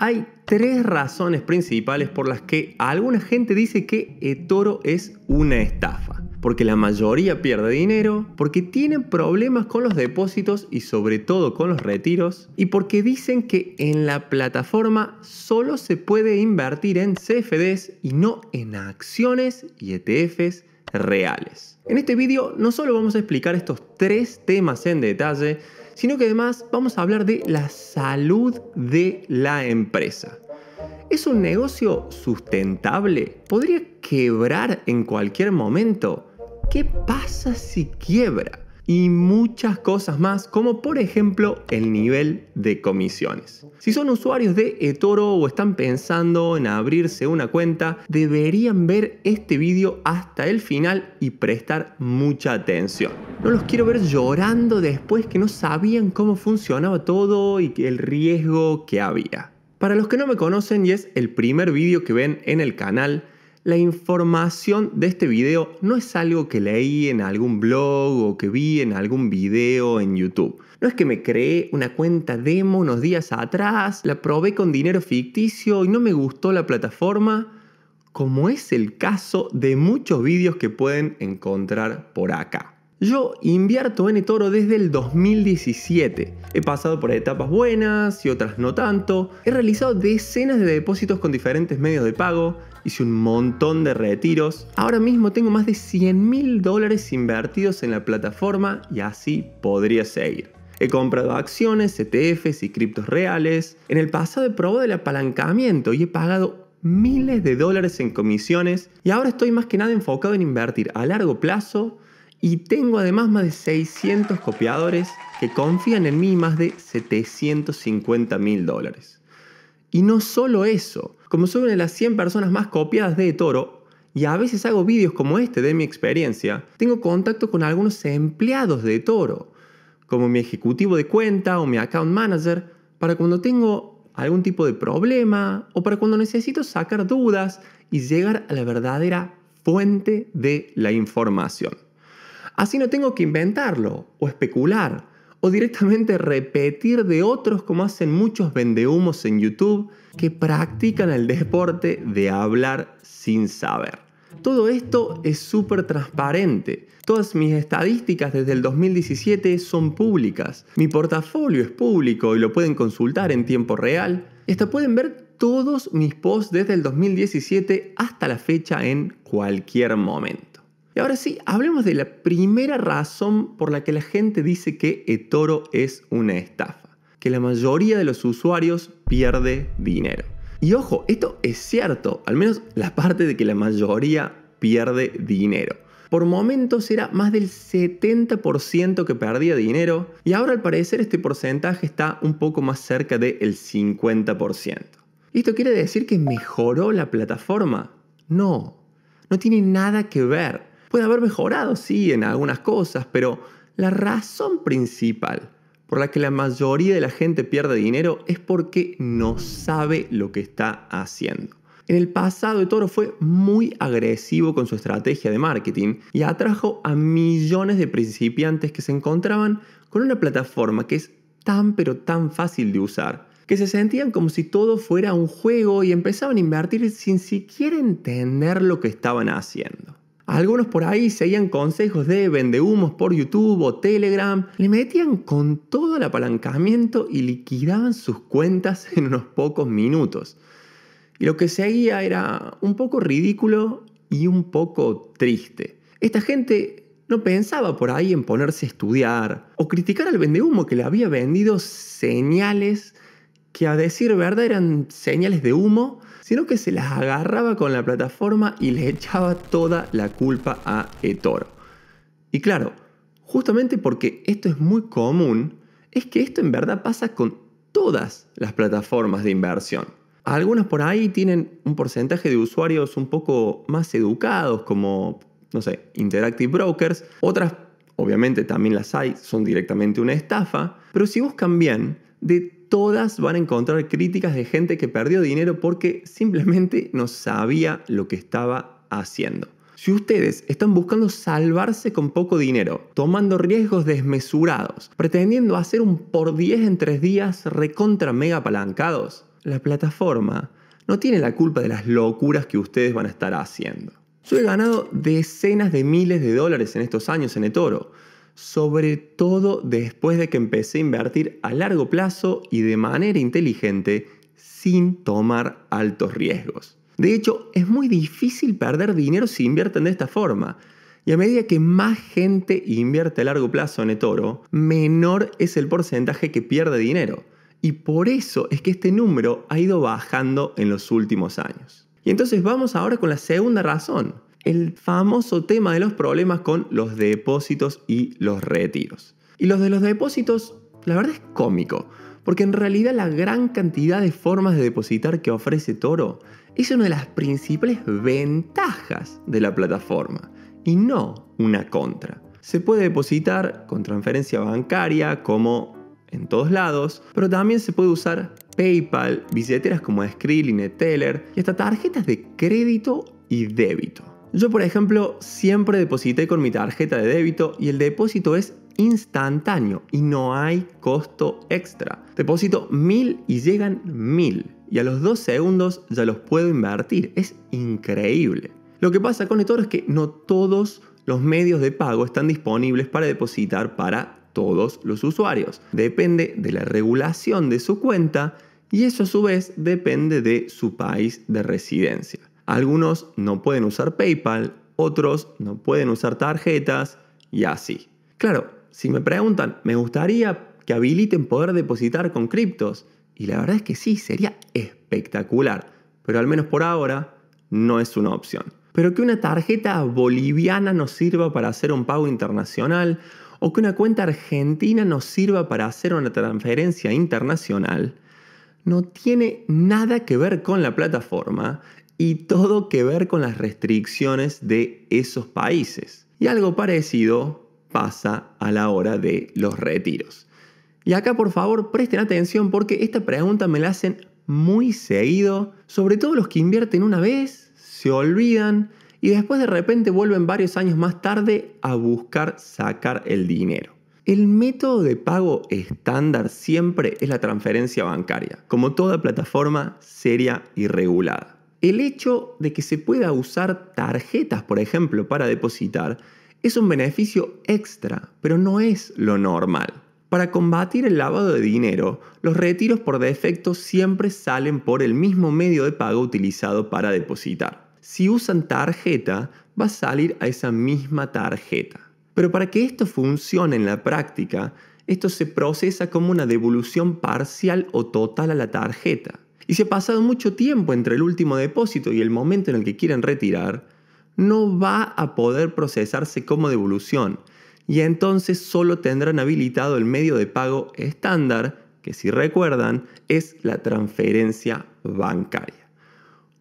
Hay tres razones principales por las que alguna gente dice que eToro es una estafa. Porque la mayoría pierde dinero, porque tienen problemas con los depósitos y sobre todo con los retiros, y porque dicen que en la plataforma solo se puede invertir en CFDs y no en acciones y ETFs reales. En este vídeo no solo vamos a explicar estos tres temas en detalle, sino que además vamos a hablar de la salud de la empresa. ¿Es un negocio sustentable? ¿Podría quebrar en cualquier momento? ¿Qué pasa si quiebra? y muchas cosas más, como por ejemplo el nivel de comisiones. Si son usuarios de eToro o están pensando en abrirse una cuenta, deberían ver este vídeo hasta el final y prestar mucha atención. No los quiero ver llorando después que no sabían cómo funcionaba todo y el riesgo que había. Para los que no me conocen y es el primer vídeo que ven en el canal, la información de este video no es algo que leí en algún blog o que vi en algún video en YouTube. No es que me creé una cuenta demo unos días atrás, la probé con dinero ficticio y no me gustó la plataforma, como es el caso de muchos vídeos que pueden encontrar por acá. Yo invierto en eToro desde el 2017. He pasado por etapas buenas y otras no tanto. He realizado decenas de depósitos con diferentes medios de pago. Hice un montón de retiros. Ahora mismo tengo más de 100 mil dólares invertidos en la plataforma y así podría seguir. He comprado acciones, ETFs y criptos reales. En el pasado he probado el apalancamiento y he pagado miles de dólares en comisiones y ahora estoy más que nada enfocado en invertir a largo plazo y tengo además más de 600 copiadores que confían en mí más de 750 mil dólares. Y no solo eso, como soy una de las 100 personas más copiadas de Toro, y a veces hago vídeos como este de mi experiencia, tengo contacto con algunos empleados de Toro, como mi ejecutivo de cuenta o mi account manager, para cuando tengo algún tipo de problema o para cuando necesito sacar dudas y llegar a la verdadera fuente de la información. Así no tengo que inventarlo o especular o directamente repetir de otros como hacen muchos vendehumos en YouTube que practican el deporte de hablar sin saber. Todo esto es súper transparente. Todas mis estadísticas desde el 2017 son públicas. Mi portafolio es público y lo pueden consultar en tiempo real. hasta pueden ver todos mis posts desde el 2017 hasta la fecha en cualquier momento. Y ahora sí, hablemos de la primera razón por la que la gente dice que eToro es una estafa, que la mayoría de los usuarios pierde dinero. Y ojo, esto es cierto, al menos la parte de que la mayoría pierde dinero. Por momentos era más del 70% que perdía dinero y ahora al parecer este porcentaje está un poco más cerca del 50%. esto quiere decir que mejoró la plataforma? No, no tiene nada que ver. Puede haber mejorado, sí, en algunas cosas, pero la razón principal por la que la mayoría de la gente pierde dinero es porque no sabe lo que está haciendo. En el pasado, Toro fue muy agresivo con su estrategia de marketing y atrajo a millones de principiantes que se encontraban con una plataforma que es tan pero tan fácil de usar, que se sentían como si todo fuera un juego y empezaban a invertir sin siquiera entender lo que estaban haciendo. Algunos por ahí seguían consejos de vendehumos por YouTube o Telegram, le metían con todo el apalancamiento y liquidaban sus cuentas en unos pocos minutos. Y lo que seguía era un poco ridículo y un poco triste. Esta gente no pensaba por ahí en ponerse a estudiar o criticar al vendehumo que le había vendido señales que a decir verdad eran señales de humo, sino que se las agarraba con la plataforma y le echaba toda la culpa a eToro. Y claro, justamente porque esto es muy común, es que esto en verdad pasa con todas las plataformas de inversión. Algunas por ahí tienen un porcentaje de usuarios un poco más educados, como, no sé, Interactive Brokers. Otras, obviamente, también las hay, son directamente una estafa. Pero si buscan bien, de todas van a encontrar críticas de gente que perdió dinero porque simplemente no sabía lo que estaba haciendo. Si ustedes están buscando salvarse con poco dinero, tomando riesgos desmesurados, pretendiendo hacer un por 10 en 3 días recontra mega apalancados, la plataforma no tiene la culpa de las locuras que ustedes van a estar haciendo. Yo he ganado decenas de miles de dólares en estos años en eToro sobre todo después de que empecé a invertir a largo plazo y de manera inteligente sin tomar altos riesgos. De hecho, es muy difícil perder dinero si invierten de esta forma. Y a medida que más gente invierte a largo plazo en eToro, menor es el porcentaje que pierde dinero. Y por eso es que este número ha ido bajando en los últimos años. Y entonces vamos ahora con la segunda razón, el famoso tema de los problemas con los depósitos y los retiros. Y los de los depósitos, la verdad es cómico, porque en realidad la gran cantidad de formas de depositar que ofrece Toro es una de las principales ventajas de la plataforma, y no una contra. Se puede depositar con transferencia bancaria, como en todos lados, pero también se puede usar PayPal, billeteras como Skrill y Neteller, y hasta tarjetas de crédito y débito. Yo, por ejemplo, siempre deposité con mi tarjeta de débito y el depósito es instantáneo y no hay costo extra. Deposito mil y llegan mil y a los dos segundos ya los puedo invertir. Es increíble. Lo que pasa con eToro es que no todos los medios de pago están disponibles para depositar para todos los usuarios. Depende de la regulación de su cuenta y eso a su vez depende de su país de residencia. Algunos no pueden usar PayPal, otros no pueden usar tarjetas y así. Claro, si me preguntan, me gustaría que habiliten poder depositar con criptos. Y la verdad es que sí, sería espectacular. Pero al menos por ahora no es una opción. Pero que una tarjeta boliviana nos sirva para hacer un pago internacional o que una cuenta argentina nos sirva para hacer una transferencia internacional, no tiene nada que ver con la plataforma y todo que ver con las restricciones de esos países. Y algo parecido pasa a la hora de los retiros. Y acá por favor presten atención porque esta pregunta me la hacen muy seguido, sobre todo los que invierten una vez, se olvidan y después de repente vuelven varios años más tarde a buscar sacar el dinero. El método de pago estándar siempre es la transferencia bancaria, como toda plataforma seria y regulada el hecho de que se pueda usar tarjetas, por ejemplo, para depositar, es un beneficio extra, pero no es lo normal. Para combatir el lavado de dinero, los retiros por defecto siempre salen por el mismo medio de pago utilizado para depositar. Si usan tarjeta, va a salir a esa misma tarjeta. Pero para que esto funcione en la práctica, esto se procesa como una devolución parcial o total a la tarjeta. Y si ha pasado mucho tiempo entre el último depósito y el momento en el que quieren retirar, no va a poder procesarse como devolución y entonces solo tendrán habilitado el medio de pago estándar, que si recuerdan es la transferencia bancaria.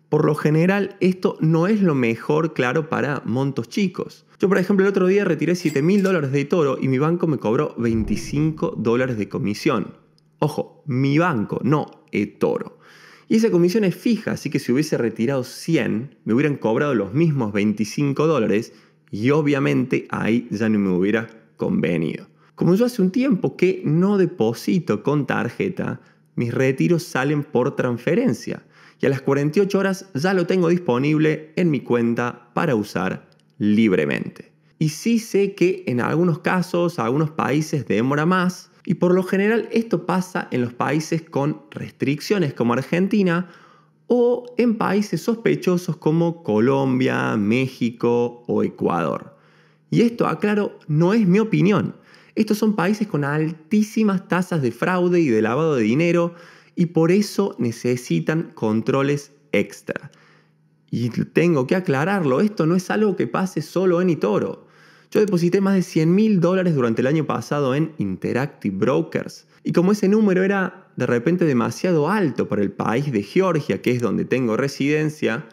Por lo general esto no es lo mejor, claro, para montos chicos. Yo, por ejemplo, el otro día retiré 7 mil dólares de Toro y mi banco me cobró 25 dólares de comisión. Ojo, mi banco, no eToro. Y esa comisión es fija, así que si hubiese retirado 100, me hubieran cobrado los mismos 25 dólares y obviamente ahí ya no me hubiera convenido. Como yo hace un tiempo que no deposito con tarjeta, mis retiros salen por transferencia y a las 48 horas ya lo tengo disponible en mi cuenta para usar libremente. Y sí sé que en algunos casos, algunos países demora más, y por lo general esto pasa en los países con restricciones como Argentina o en países sospechosos como Colombia, México o Ecuador. Y esto, aclaro, no es mi opinión. Estos son países con altísimas tasas de fraude y de lavado de dinero y por eso necesitan controles extra. Y tengo que aclararlo, esto no es algo que pase solo en Itoro. Yo deposité más de 100 mil dólares durante el año pasado en Interactive Brokers. Y como ese número era de repente demasiado alto para el país de Georgia, que es donde tengo residencia,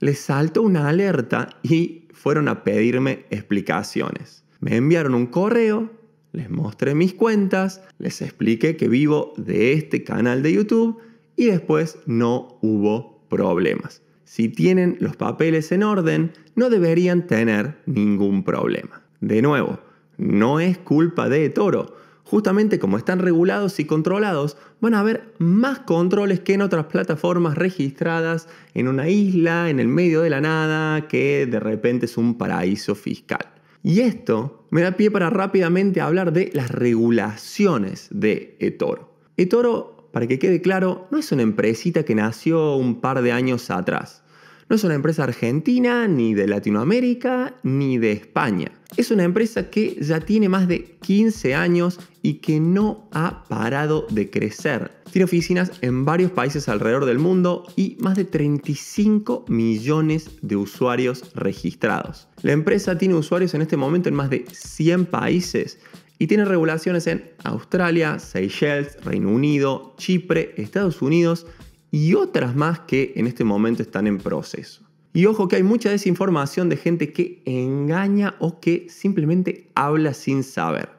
les saltó una alerta y fueron a pedirme explicaciones. Me enviaron un correo, les mostré mis cuentas, les expliqué que vivo de este canal de YouTube y después no hubo problemas. Si tienen los papeles en orden, no deberían tener ningún problema. De nuevo, no es culpa de Toro. Justamente como están regulados y controlados, van a haber más controles que en otras plataformas registradas en una isla, en el medio de la nada, que de repente es un paraíso fiscal. Y esto me da pie para rápidamente hablar de las regulaciones de eToro. eToro para que quede claro, no es una empresita que nació un par de años atrás. No es una empresa argentina, ni de Latinoamérica, ni de España. Es una empresa que ya tiene más de 15 años y que no ha parado de crecer. Tiene oficinas en varios países alrededor del mundo y más de 35 millones de usuarios registrados. La empresa tiene usuarios en este momento en más de 100 países y tiene regulaciones en Australia, Seychelles, Reino Unido, Chipre, Estados Unidos y otras más que en este momento están en proceso. Y ojo que hay mucha desinformación de gente que engaña o que simplemente habla sin saber.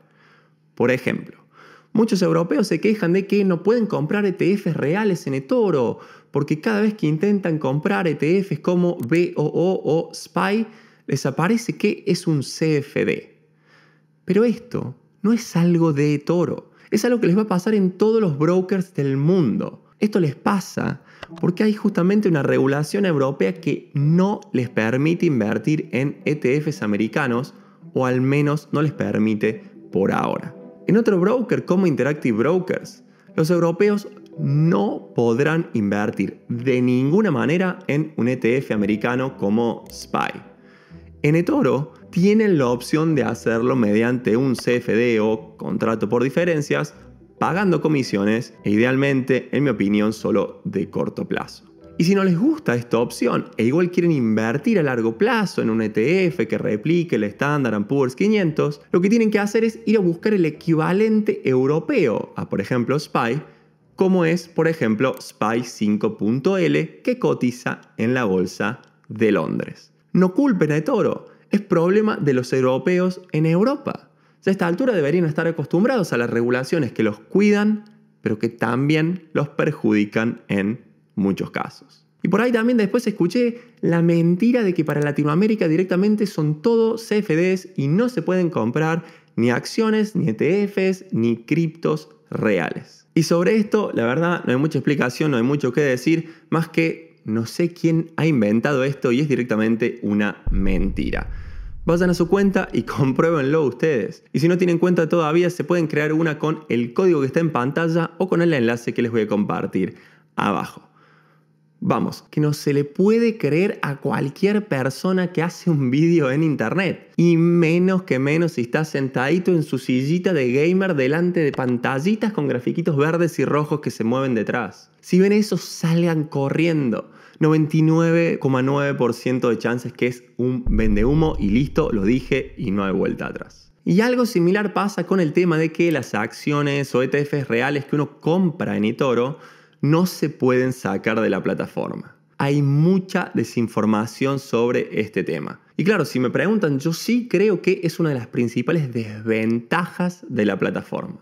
Por ejemplo, muchos europeos se quejan de que no pueden comprar ETFs reales en eToro, porque cada vez que intentan comprar ETFs como BOO o SPY, les aparece que es un CFD. Pero esto no es algo de toro, es algo que les va a pasar en todos los brokers del mundo. Esto les pasa porque hay justamente una regulación europea que no les permite invertir en ETFs americanos, o al menos no les permite por ahora. En otro broker como Interactive Brokers, los europeos no podrán invertir de ninguna manera en un ETF americano como SPY. En eToro tienen la opción de hacerlo mediante un CFD o contrato por diferencias, pagando comisiones e idealmente, en mi opinión, solo de corto plazo. Y si no les gusta esta opción e igual quieren invertir a largo plazo en un ETF que replique el Standard Poor's 500, lo que tienen que hacer es ir a buscar el equivalente europeo a, por ejemplo, SPY, como es, por ejemplo, SPY 5.L que cotiza en la bolsa de Londres. No culpen a Toro, es problema de los europeos en Europa. a esta altura deberían estar acostumbrados a las regulaciones que los cuidan, pero que también los perjudican en muchos casos. Y por ahí también después escuché la mentira de que para Latinoamérica directamente son todos CFDs y no se pueden comprar ni acciones, ni ETFs, ni criptos reales. Y sobre esto, la verdad, no hay mucha explicación, no hay mucho que decir, más que no sé quién ha inventado esto y es directamente una mentira. Vayan a su cuenta y compruébenlo ustedes. Y si no tienen cuenta todavía, se pueden crear una con el código que está en pantalla o con el enlace que les voy a compartir abajo. Vamos, que no se le puede creer a cualquier persona que hace un vídeo en internet. Y menos que menos si está sentadito en su sillita de gamer delante de pantallitas con grafiquitos verdes y rojos que se mueven detrás. Si ven eso, salgan corriendo. 99,9% de chances que es un humo y listo, lo dije y no hay vuelta atrás. Y algo similar pasa con el tema de que las acciones o ETFs reales que uno compra en eToro no se pueden sacar de la plataforma. Hay mucha desinformación sobre este tema. Y claro, si me preguntan, yo sí creo que es una de las principales desventajas de la plataforma.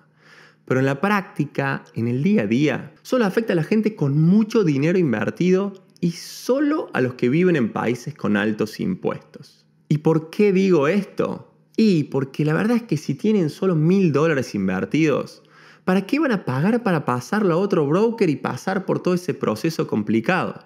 Pero en la práctica, en el día a día, solo afecta a la gente con mucho dinero invertido y solo a los que viven en países con altos impuestos. ¿Y por qué digo esto? Y porque la verdad es que si tienen solo mil dólares invertidos, ¿Para qué van a pagar para pasarlo a otro broker y pasar por todo ese proceso complicado?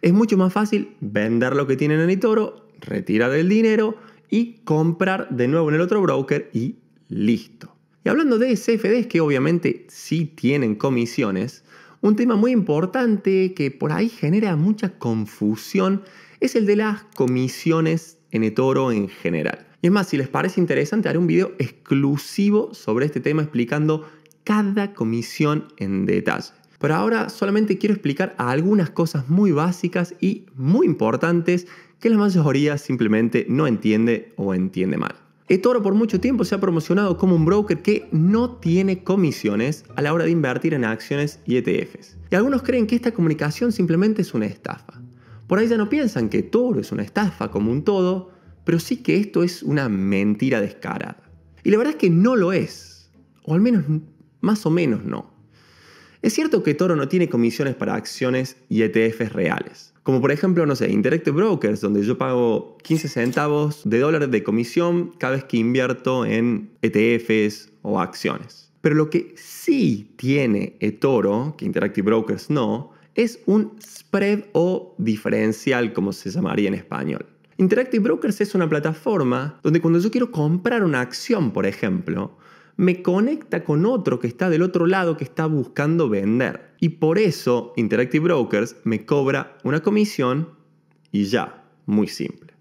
Es mucho más fácil vender lo que tienen en eToro, retirar el dinero y comprar de nuevo en el otro broker y listo. Y hablando de CFDs que obviamente sí tienen comisiones, un tema muy importante que por ahí genera mucha confusión es el de las comisiones en eToro en general. Y es más, si les parece interesante, haré un video exclusivo sobre este tema explicando cada comisión en detalle. Por ahora solamente quiero explicar algunas cosas muy básicas y muy importantes que la mayoría simplemente no entiende o entiende mal. eToro por mucho tiempo se ha promocionado como un broker que no tiene comisiones a la hora de invertir en acciones y ETFs. Y algunos creen que esta comunicación simplemente es una estafa. Por ahí ya no piensan que todo es una estafa como un todo, pero sí que esto es una mentira descarada. Y la verdad es que no lo es, o al menos más o menos no. Es cierto que Toro no tiene comisiones para acciones y ETFs reales. Como por ejemplo, no sé, Interactive Brokers, donde yo pago 15 centavos de dólar de comisión cada vez que invierto en ETFs o acciones. Pero lo que sí tiene eToro, que Interactive Brokers no, es un spread o diferencial, como se llamaría en español. Interactive Brokers es una plataforma donde cuando yo quiero comprar una acción, por ejemplo, me conecta con otro que está del otro lado que está buscando vender. Y por eso Interactive Brokers me cobra una comisión y ya, muy simple.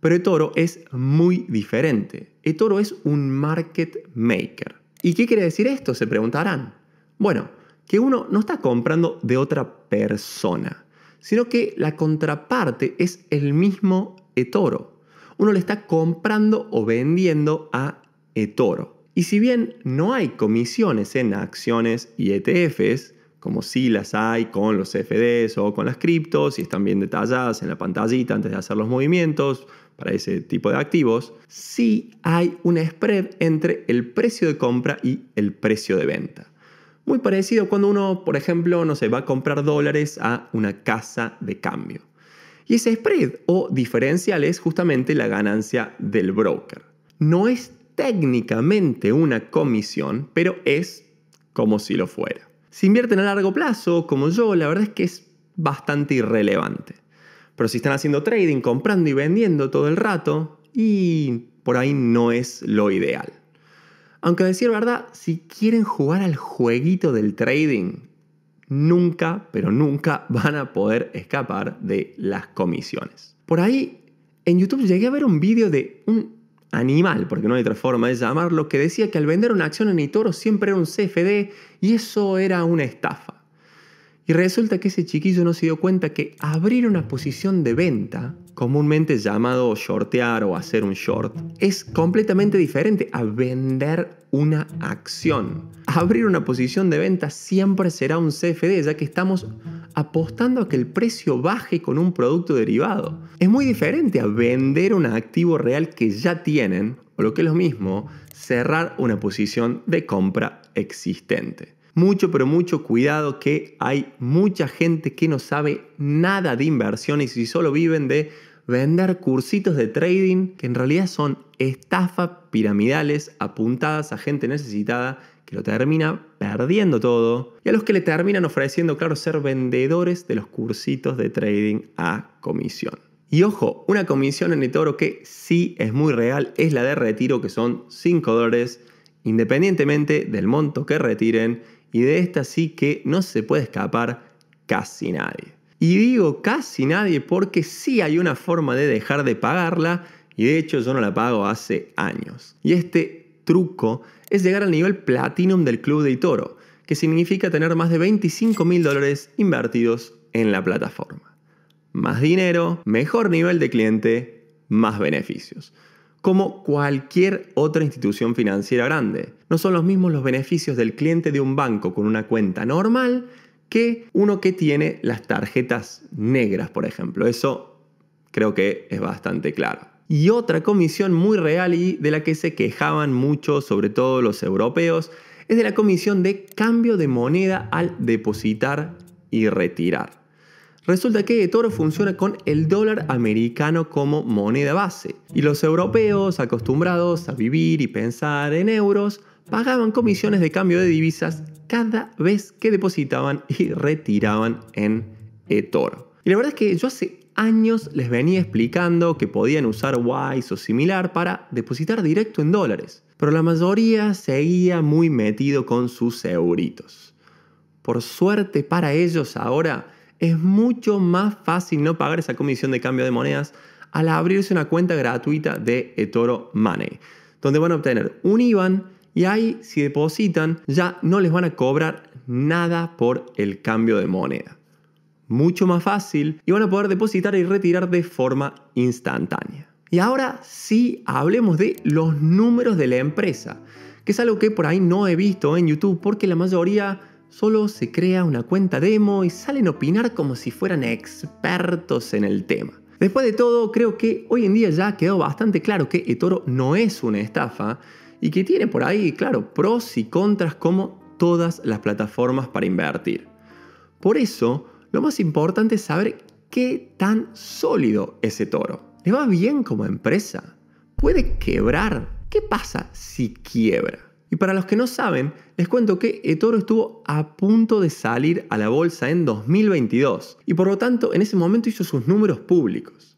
Pero eToro es muy diferente. eToro es un market maker. ¿Y qué quiere decir esto? Se preguntarán. Bueno, que uno no está comprando de otra persona, sino que la contraparte es el mismo eToro. Uno le está comprando o vendiendo a eToro. Y si bien no hay comisiones en acciones y ETFs, como sí las hay con los CFDs o con las criptos, y están bien detalladas en la pantallita antes de hacer los movimientos para ese tipo de activos, sí hay un spread entre el precio de compra y el precio de venta. Muy parecido cuando uno, por ejemplo, no se va a comprar dólares a una casa de cambio. Y ese spread o diferencial es justamente la ganancia del broker. No es técnicamente una comisión, pero es como si lo fuera. Si invierten a largo plazo, como yo, la verdad es que es bastante irrelevante. Pero si están haciendo trading, comprando y vendiendo todo el rato, y por ahí no es lo ideal. Aunque decir verdad, si quieren jugar al jueguito del trading, nunca, pero nunca van a poder escapar de las comisiones. Por ahí, en YouTube llegué a ver un vídeo de un animal, porque no hay otra forma de llamarlo, que decía que al vender una acción en Itoro siempre era un CFD y eso era una estafa. Y resulta que ese chiquillo no se dio cuenta que abrir una posición de venta comúnmente llamado shortear o hacer un short, es completamente diferente a vender una acción. Abrir una posición de venta siempre será un CFD, ya que estamos apostando a que el precio baje con un producto derivado. Es muy diferente a vender un activo real que ya tienen, o lo que es lo mismo, cerrar una posición de compra existente. Mucho, pero mucho cuidado que hay mucha gente que no sabe nada de inversiones y solo viven de vender cursitos de trading que en realidad son estafas piramidales apuntadas a gente necesitada que lo termina perdiendo todo y a los que le terminan ofreciendo, claro, ser vendedores de los cursitos de trading a comisión. Y ojo, una comisión en el toro que sí es muy real es la de retiro, que son 5 dólares, independientemente del monto que retiren y de esta sí que no se puede escapar casi nadie. Y digo casi nadie porque sí hay una forma de dejar de pagarla y de hecho yo no la pago hace años. Y este truco es llegar al nivel platinum del club de Toro, que significa tener más de 25 mil dólares invertidos en la plataforma. Más dinero, mejor nivel de cliente, más beneficios. Como cualquier otra institución financiera grande no son los mismos los beneficios del cliente de un banco con una cuenta normal que uno que tiene las tarjetas negras, por ejemplo. Eso creo que es bastante claro. Y otra comisión muy real y de la que se quejaban mucho, sobre todo los europeos, es de la comisión de cambio de moneda al depositar y retirar. Resulta que Toro funciona con el dólar americano como moneda base y los europeos acostumbrados a vivir y pensar en euros pagaban comisiones de cambio de divisas cada vez que depositaban y retiraban en eToro. Y la verdad es que yo hace años les venía explicando que podían usar Wise o similar para depositar directo en dólares, pero la mayoría seguía muy metido con sus euritos. Por suerte para ellos ahora es mucho más fácil no pagar esa comisión de cambio de monedas al abrirse una cuenta gratuita de eToro Money, donde van a obtener un IBAN y ahí si depositan ya no les van a cobrar nada por el cambio de moneda. Mucho más fácil y van a poder depositar y retirar de forma instantánea. Y ahora sí hablemos de los números de la empresa, que es algo que por ahí no he visto en YouTube porque la mayoría solo se crea una cuenta demo y salen a opinar como si fueran expertos en el tema. Después de todo, creo que hoy en día ya quedó bastante claro que eToro no es una estafa, y que tiene por ahí, claro, pros y contras como todas las plataformas para invertir. Por eso, lo más importante es saber qué tan sólido es ese toro. ¿Le va bien como empresa? ¿Puede quebrar? ¿Qué pasa si quiebra? Y para los que no saben, les cuento que eToro estuvo a punto de salir a la bolsa en 2022 y por lo tanto en ese momento hizo sus números públicos.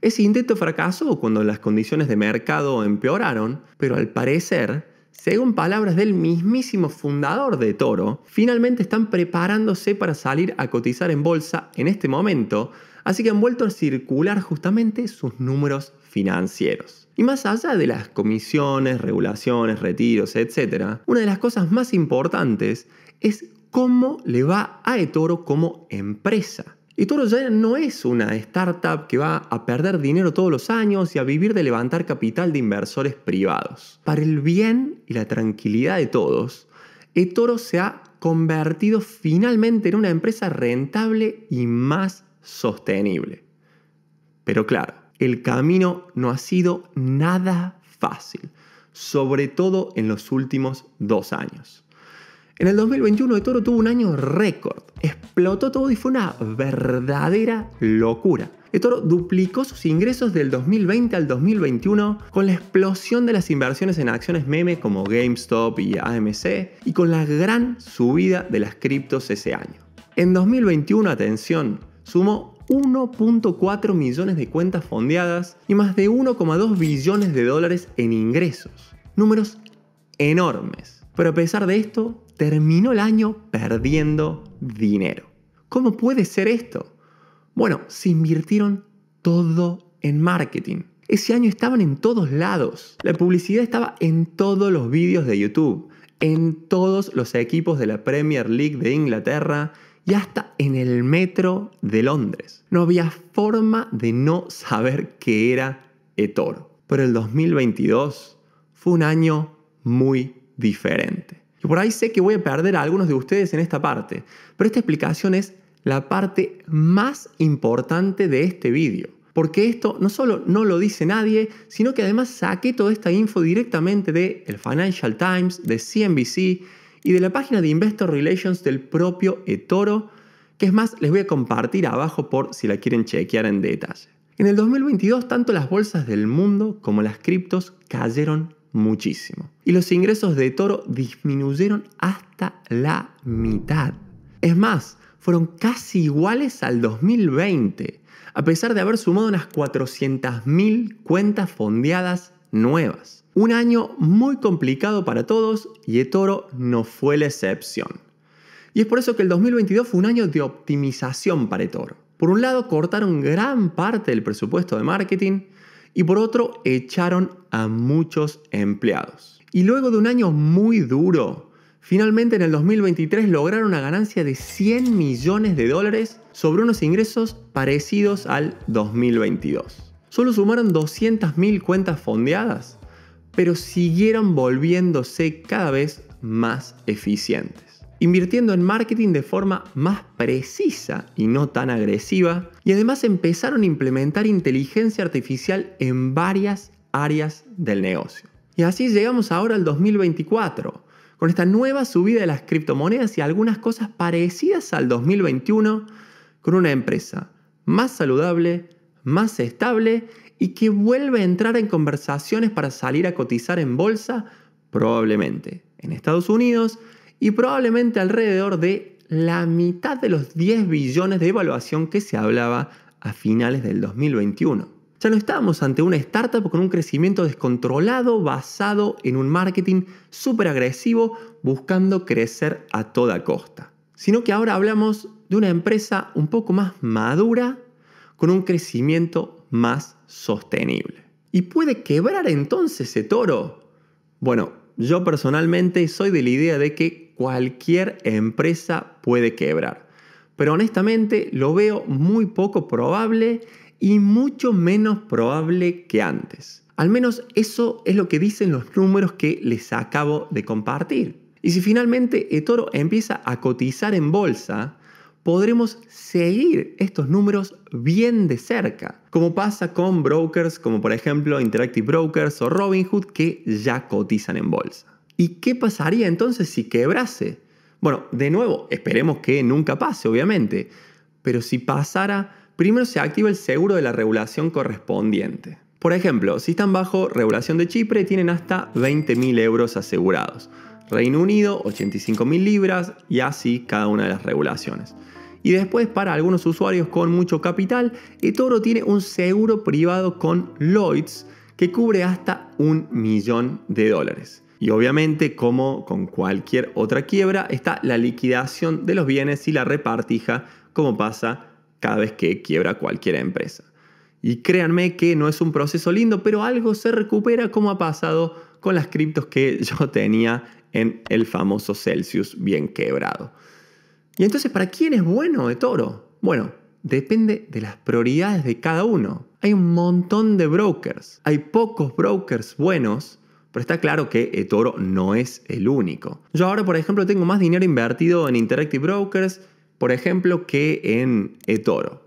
Ese intento fracasó cuando las condiciones de mercado empeoraron, pero al parecer, según palabras del mismísimo fundador de Toro, finalmente están preparándose para salir a cotizar en bolsa en este momento, así que han vuelto a circular justamente sus números financieros. Y más allá de las comisiones, regulaciones, retiros, etc., una de las cosas más importantes es cómo le va a eToro como empresa eToro Toro ya no es una startup que va a perder dinero todos los años y a vivir de levantar capital de inversores privados. Para el bien y la tranquilidad de todos, eToro eh, se ha convertido finalmente en una empresa rentable y más sostenible. Pero claro, el camino no ha sido nada fácil, sobre todo en los últimos dos años. En el 2021 de Toro tuvo un año récord, explotó todo y fue una verdadera locura. eToro duplicó sus ingresos del 2020 al 2021 con la explosión de las inversiones en acciones meme como GameStop y AMC y con la gran subida de las criptos ese año. En 2021, atención, sumó 1.4 millones de cuentas fondeadas y más de 1,2 billones de dólares en ingresos. Números enormes. Pero a pesar de esto, terminó el año perdiendo dinero. ¿Cómo puede ser esto? Bueno, se invirtieron todo en marketing. Ese año estaban en todos lados. La publicidad estaba en todos los vídeos de YouTube, en todos los equipos de la Premier League de Inglaterra y hasta en el metro de Londres. No había forma de no saber qué era eToro. Pero el 2022 fue un año muy diferente. Y por ahí sé que voy a perder a algunos de ustedes en esta parte, pero esta explicación es la parte más importante de este vídeo. Porque esto no solo no lo dice nadie, sino que además saqué toda esta info directamente de el Financial Times, de CNBC y de la página de Investor Relations del propio eToro, que es más, les voy a compartir abajo por si la quieren chequear en detalle. En el 2022, tanto las bolsas del mundo como las criptos cayeron muchísimo. Y los ingresos de Toro disminuyeron hasta la mitad. Es más, fueron casi iguales al 2020, a pesar de haber sumado unas 400.000 cuentas fondeadas nuevas. Un año muy complicado para todos y eToro no fue la excepción. Y es por eso que el 2022 fue un año de optimización para eToro. Por un lado, cortaron gran parte del presupuesto de marketing, y por otro echaron a muchos empleados. Y luego de un año muy duro, finalmente en el 2023 lograron una ganancia de 100 millones de dólares sobre unos ingresos parecidos al 2022. Solo sumaron 200.000 cuentas fondeadas, pero siguieron volviéndose cada vez más eficientes invirtiendo en marketing de forma más precisa y no tan agresiva, y además empezaron a implementar inteligencia artificial en varias áreas del negocio. Y así llegamos ahora al 2024, con esta nueva subida de las criptomonedas y algunas cosas parecidas al 2021, con una empresa más saludable, más estable y que vuelve a entrar en conversaciones para salir a cotizar en bolsa, probablemente en Estados Unidos, y probablemente alrededor de la mitad de los 10 billones de evaluación que se hablaba a finales del 2021. Ya no estábamos ante una startup con un crecimiento descontrolado basado en un marketing súper agresivo buscando crecer a toda costa, sino que ahora hablamos de una empresa un poco más madura con un crecimiento más sostenible. ¿Y puede quebrar entonces ese toro? Bueno, yo personalmente soy de la idea de que cualquier empresa puede quebrar. Pero honestamente lo veo muy poco probable y mucho menos probable que antes. Al menos eso es lo que dicen los números que les acabo de compartir. Y si finalmente eToro empieza a cotizar en bolsa, podremos seguir estos números bien de cerca, como pasa con brokers como por ejemplo Interactive Brokers o Robinhood que ya cotizan en bolsa. ¿Y qué pasaría entonces si quebrase? Bueno, de nuevo, esperemos que nunca pase, obviamente, pero si pasara, primero se activa el seguro de la regulación correspondiente. Por ejemplo, si están bajo regulación de Chipre, tienen hasta 20.000 euros asegurados. Reino Unido, 85.000 libras y así cada una de las regulaciones. Y después, para algunos usuarios con mucho capital, eToro tiene un seguro privado con Lloyds que cubre hasta un millón de dólares. Y obviamente, como con cualquier otra quiebra, está la liquidación de los bienes y la repartija, como pasa cada vez que quiebra cualquier empresa. Y créanme que no es un proceso lindo, pero algo se recupera como ha pasado con las criptos que yo tenía en el famoso Celsius bien quebrado. Y entonces, ¿para quién es bueno de toro? Bueno, depende de las prioridades de cada uno. Hay un montón de brokers, hay pocos brokers buenos pero está claro que eToro eh, no es el único. Yo ahora, por ejemplo, tengo más dinero invertido en Interactive Brokers, por ejemplo, que en eToro.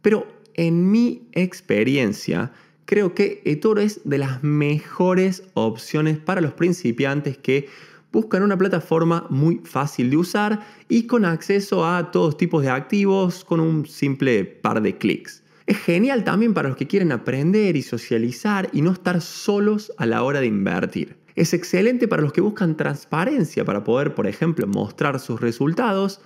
Pero en mi experiencia, creo que eToro es de las mejores opciones para los principiantes que buscan una plataforma muy fácil de usar y con acceso a todos tipos de activos con un simple par de clics. Es genial también para los que quieren aprender y socializar y no estar solos a la hora de invertir. Es excelente para los que buscan transparencia para poder, por ejemplo, mostrar sus resultados.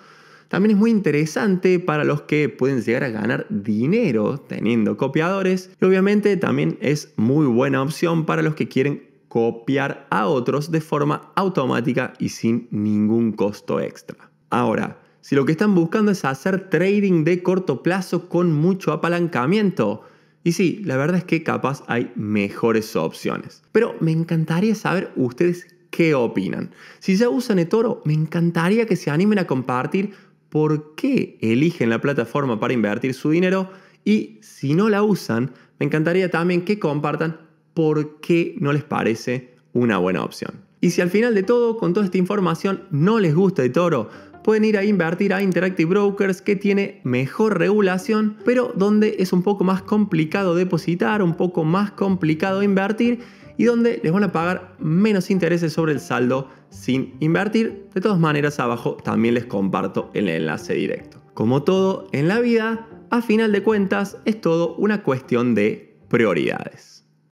También es muy interesante para los que pueden llegar a ganar dinero teniendo copiadores. Y obviamente también es muy buena opción para los que quieren copiar a otros de forma automática y sin ningún costo extra. Ahora, si lo que están buscando es hacer trading de corto plazo con mucho apalancamiento. Y sí, la verdad es que capaz hay mejores opciones. Pero me encantaría saber ustedes qué opinan. Si ya usan eToro, me encantaría que se animen a compartir por qué eligen la plataforma para invertir su dinero y si no la usan, me encantaría también que compartan por qué no les parece una buena opción. Y si al final de todo, con toda esta información, no les gusta eToro, pueden ir a invertir a Interactive Brokers que tiene mejor regulación, pero donde es un poco más complicado depositar, un poco más complicado invertir y donde les van a pagar menos intereses sobre el saldo sin invertir. De todas maneras, abajo también les comparto el enlace directo. Como todo en la vida, a final de cuentas es todo una cuestión de prioridades.